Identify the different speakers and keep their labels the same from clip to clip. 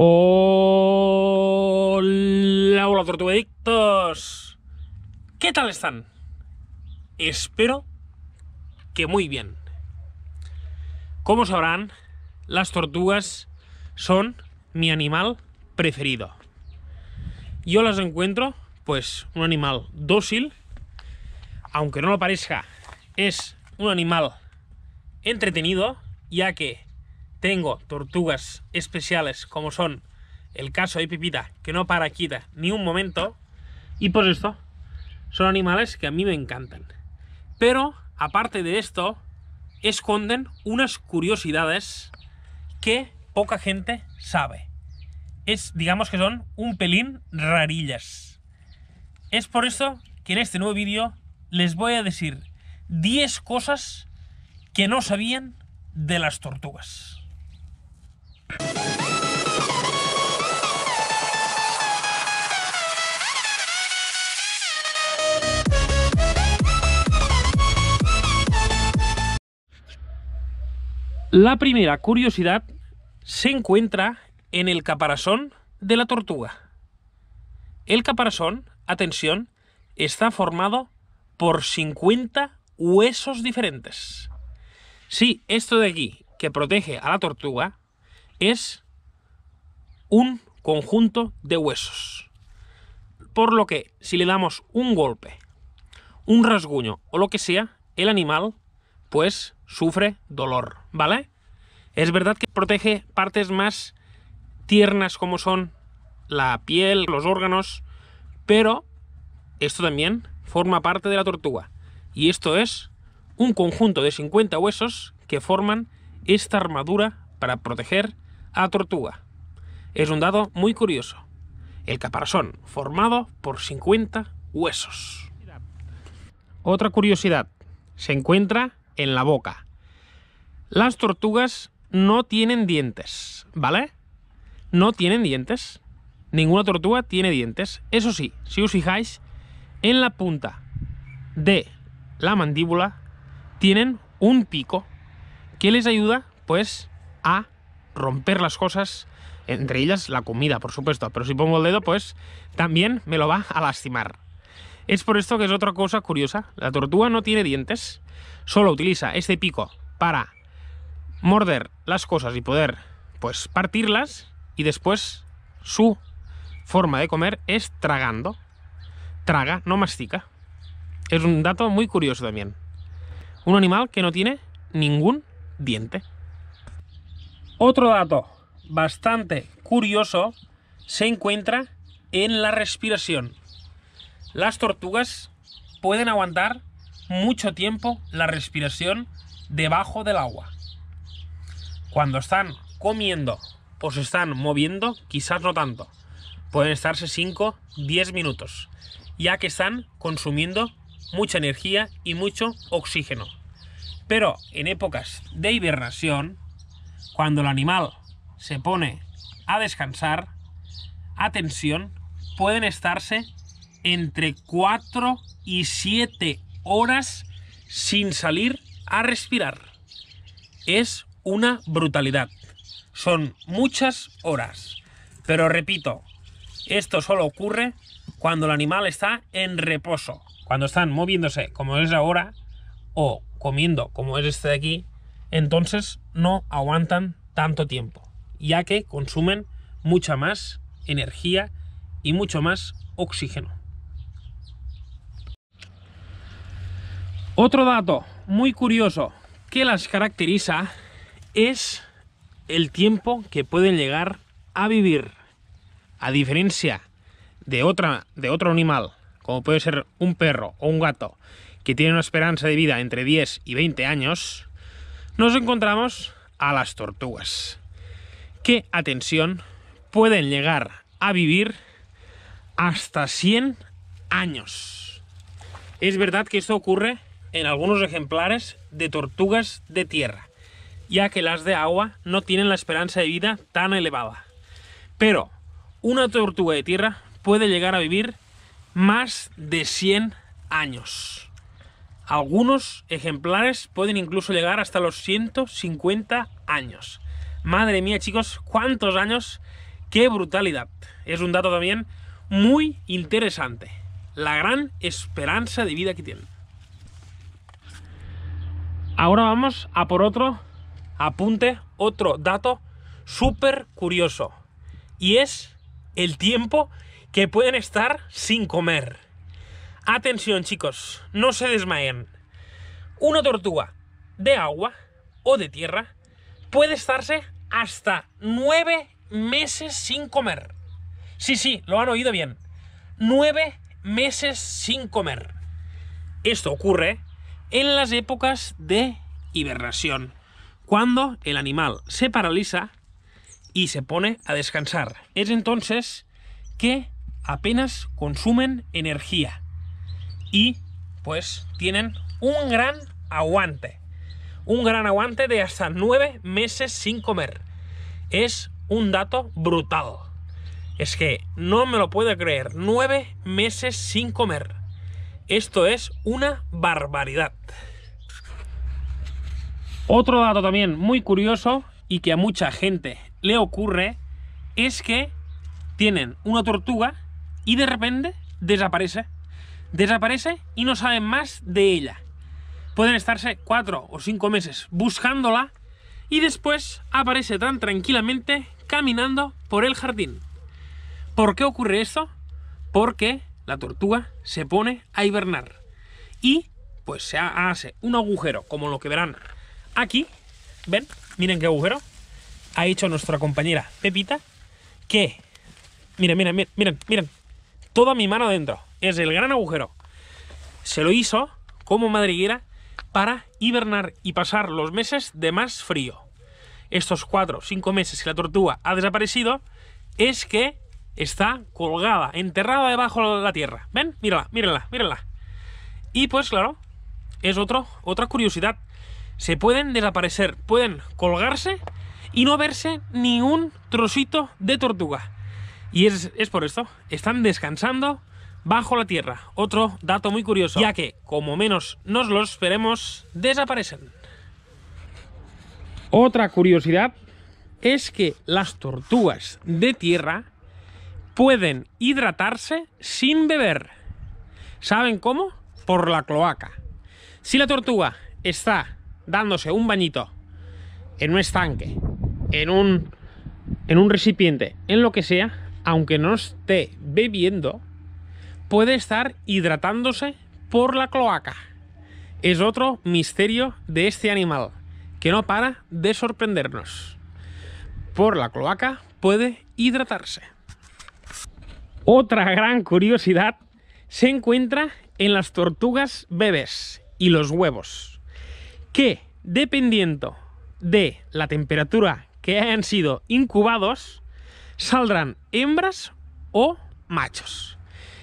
Speaker 1: Hola, hola Tortugadictos ¿Qué tal están? Espero que muy bien. Como sabrán, las tortugas son mi animal preferido. Yo las encuentro, pues, un animal dócil, aunque no lo parezca, es un animal entretenido, ya que tengo tortugas especiales como son el caso de Pipita, que no para quita ni un momento. Y pues esto, son animales que a mí me encantan. Pero, aparte de esto, esconden unas curiosidades que poca gente sabe. Es, digamos que son un pelín rarillas. Es por esto que en este nuevo vídeo les voy a decir 10 cosas que no sabían de las tortugas. La primera curiosidad se encuentra en el caparazón de la tortuga. El caparazón, atención, está formado por 50 huesos diferentes. Sí, esto de aquí, que protege a la tortuga, es un conjunto de huesos. Por lo que si le damos un golpe, un rasguño o lo que sea, el animal pues sufre dolor, ¿vale? Es verdad que protege partes más tiernas como son la piel, los órganos, pero esto también forma parte de la tortuga. Y esto es un conjunto de 50 huesos que forman esta armadura para proteger tortuga. Es un dado muy curioso. El caparazón, formado por 50 huesos. Otra curiosidad, se encuentra en la boca. Las tortugas no tienen dientes, ¿vale? No tienen dientes. Ninguna tortuga tiene dientes. Eso sí, si os fijáis, en la punta de la mandíbula tienen un pico que les ayuda pues a romper las cosas, entre ellas la comida, por supuesto, pero si pongo el dedo, pues también me lo va a lastimar. Es por esto que es otra cosa curiosa, la tortuga no tiene dientes, solo utiliza este pico para morder las cosas y poder pues partirlas y después su forma de comer es tragando. Traga, no mastica. Es un dato muy curioso también. Un animal que no tiene ningún diente. Otro dato bastante curioso se encuentra en la respiración. Las tortugas pueden aguantar mucho tiempo la respiración debajo del agua. Cuando están comiendo o se están moviendo, quizás no tanto. Pueden estarse 5, 10 minutos, ya que están consumiendo mucha energía y mucho oxígeno. Pero en épocas de hibernación, cuando el animal se pone a descansar, atención, pueden estarse entre 4 y 7 horas sin salir a respirar. Es una brutalidad. Son muchas horas. Pero repito, esto solo ocurre cuando el animal está en reposo, cuando están moviéndose como es ahora o comiendo como es este de aquí, entonces no aguantan tanto tiempo, ya que consumen mucha más energía y mucho más oxígeno. Otro dato muy curioso que las caracteriza es el tiempo que pueden llegar a vivir. A diferencia de, otra, de otro animal, como puede ser un perro o un gato, que tiene una esperanza de vida entre 10 y 20 años, nos encontramos a las tortugas, ¡Qué atención, pueden llegar a vivir hasta 100 años. Es verdad que esto ocurre en algunos ejemplares de tortugas de tierra, ya que las de agua no tienen la esperanza de vida tan elevada. Pero una tortuga de tierra puede llegar a vivir más de 100 años. Algunos ejemplares pueden incluso llegar hasta los 150 años. Madre mía, chicos, cuántos años, qué brutalidad. Es un dato también muy interesante. La gran esperanza de vida que tienen. Ahora vamos a por otro apunte, otro dato súper curioso. Y es el tiempo que pueden estar sin comer. Atención chicos, no se desmayen. Una tortuga de agua o de tierra puede estarse hasta nueve meses sin comer. Sí, sí, lo han oído bien. Nueve meses sin comer. Esto ocurre en las épocas de hibernación, cuando el animal se paraliza y se pone a descansar. Es entonces que apenas consumen energía y pues tienen un gran aguante. Un gran aguante de hasta nueve meses sin comer. Es un dato brutal. Es que no me lo puedo creer. Nueve meses sin comer. Esto es una barbaridad. Otro dato también muy curioso y que a mucha gente le ocurre es que tienen una tortuga y de repente desaparece desaparece y no saben más de ella. Pueden estarse cuatro o cinco meses buscándola y después aparece tan tranquilamente caminando por el jardín. ¿Por qué ocurre esto? Porque la tortuga se pone a hibernar y pues se hace un agujero como lo que verán aquí. ¿Ven? Miren qué agujero ha hecho nuestra compañera Pepita que... Miren, miren, miren, miren, miren. Toda mi mano adentro es el gran agujero. Se lo hizo como madriguera para hibernar y pasar los meses de más frío. Estos cuatro o cinco meses que la tortuga ha desaparecido es que está colgada, enterrada debajo de la tierra. ¿Ven? Mírala, mírenla, mírenla. Y pues claro, es otro, otra curiosidad. Se pueden desaparecer, pueden colgarse y no verse ni un trocito de tortuga. Y es, es por esto, están descansando bajo la tierra. Otro dato muy curioso, ya que, como menos nos lo esperemos, desaparecen. Otra curiosidad es que las tortugas de tierra pueden hidratarse sin beber. ¿Saben cómo? Por la cloaca. Si la tortuga está dándose un bañito en un estanque, en un, en un recipiente, en lo que sea, aunque no esté bebiendo, puede estar hidratándose por la cloaca. Es otro misterio de este animal, que no para de sorprendernos. Por la cloaca puede hidratarse. Otra gran curiosidad se encuentra en las tortugas bebés y los huevos, que dependiendo de la temperatura que hayan sido incubados, saldrán hembras o machos.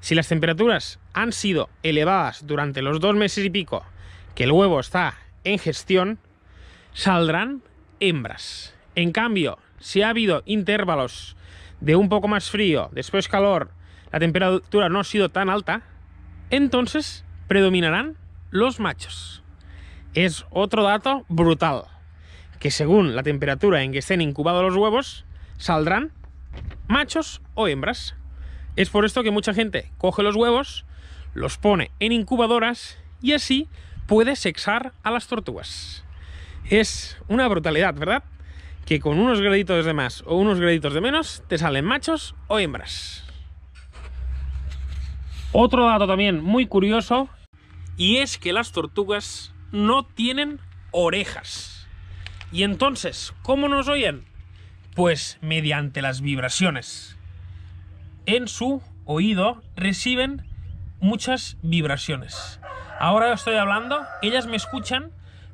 Speaker 1: Si las temperaturas han sido elevadas durante los dos meses y pico que el huevo está en gestión, saldrán hembras. En cambio, si ha habido intervalos de un poco más frío, después calor, la temperatura no ha sido tan alta, entonces predominarán los machos. Es otro dato brutal, que según la temperatura en que estén incubados los huevos, saldrán machos o hembras. Es por esto que mucha gente coge los huevos, los pone en incubadoras y así puede sexar a las tortugas. Es una brutalidad, ¿verdad? Que con unos graditos de más o unos graditos de menos te salen machos o hembras. Otro dato también muy curioso y es que las tortugas no tienen orejas. Y entonces, ¿cómo nos oyen? Pues mediante las vibraciones en su oído reciben muchas vibraciones. Ahora estoy hablando, ellas me escuchan,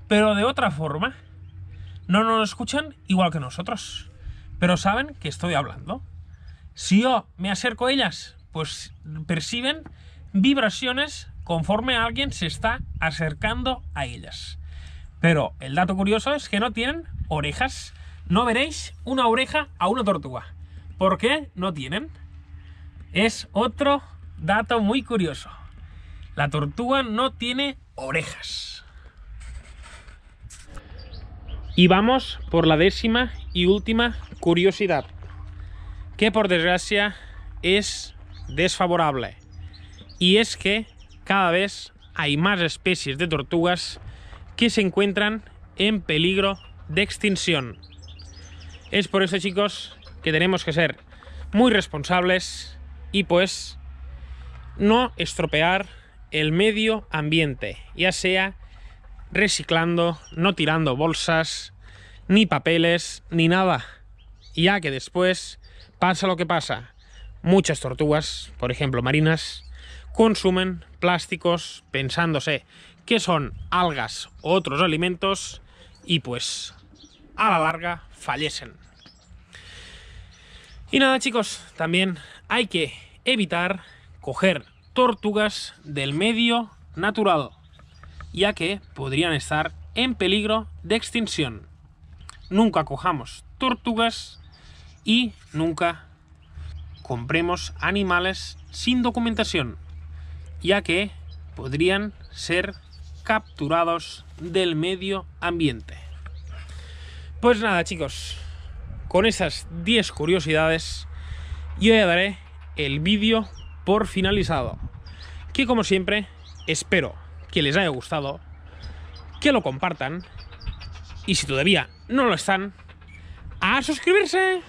Speaker 1: pero de otra forma. No nos escuchan igual que nosotros, pero saben que estoy hablando. Si yo me acerco a ellas, pues perciben vibraciones conforme alguien se está acercando a ellas. Pero el dato curioso es que no tienen orejas. No veréis una oreja a una tortuga. ¿Por qué no tienen? Es otro dato muy curioso. La tortuga no tiene orejas. Y vamos por la décima y última curiosidad, que por desgracia es desfavorable. Y es que cada vez hay más especies de tortugas que se encuentran en peligro de extinción. Es por eso, chicos, que tenemos que ser muy responsables y pues no estropear el medio ambiente, ya sea reciclando, no tirando bolsas, ni papeles, ni nada, ya que después pasa lo que pasa. Muchas tortugas, por ejemplo marinas, consumen plásticos pensándose que son algas u otros alimentos y pues a la larga fallecen. Y nada chicos, también hay que evitar coger tortugas del medio natural, ya que podrían estar en peligro de extinción. Nunca cojamos tortugas y nunca compremos animales sin documentación, ya que podrían ser capturados del medio ambiente. Pues nada chicos, con esas 10 curiosidades yo ya daré el vídeo por finalizado. Que como siempre, espero que les haya gustado, que lo compartan y si todavía no lo están, a suscribirse.